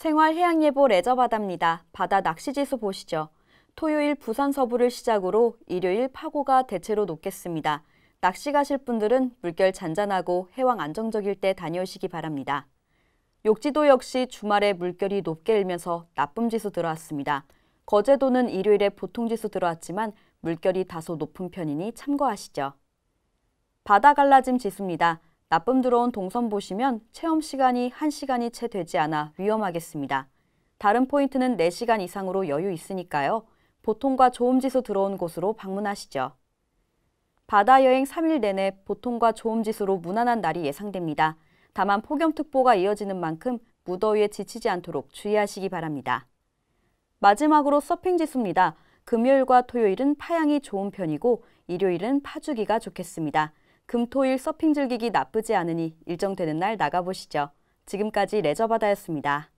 생활해양예보 레저바다입니다. 바다 낚시지수 보시죠. 토요일 부산 서부를 시작으로 일요일 파고가 대체로 높겠습니다. 낚시 가실 분들은 물결 잔잔하고 해왕 안정적일 때 다녀오시기 바랍니다. 욕지도 역시 주말에 물결이 높게 일면서 나쁨지수 들어왔습니다. 거제도는 일요일에 보통지수 들어왔지만 물결이 다소 높은 편이니 참고하시죠. 바다 갈라짐 지수입니다. 나쁨 들어온 동선 보시면 체험 시간이 1시간이 채 되지 않아 위험하겠습니다. 다른 포인트는 4시간 이상으로 여유 있으니까요. 보통과 조음지수 들어온 곳으로 방문하시죠. 바다 여행 3일 내내 보통과 좋음지수로 무난한 날이 예상됩니다. 다만 폭염특보가 이어지는 만큼 무더위에 지치지 않도록 주의하시기 바랍니다. 마지막으로 서핑 지수입니다. 금요일과 토요일은 파양이 좋은 편이고 일요일은 파주기가 좋겠습니다. 금토일 서핑 즐기기 나쁘지 않으니 일정되는 날 나가보시죠. 지금까지 레저바다였습니다.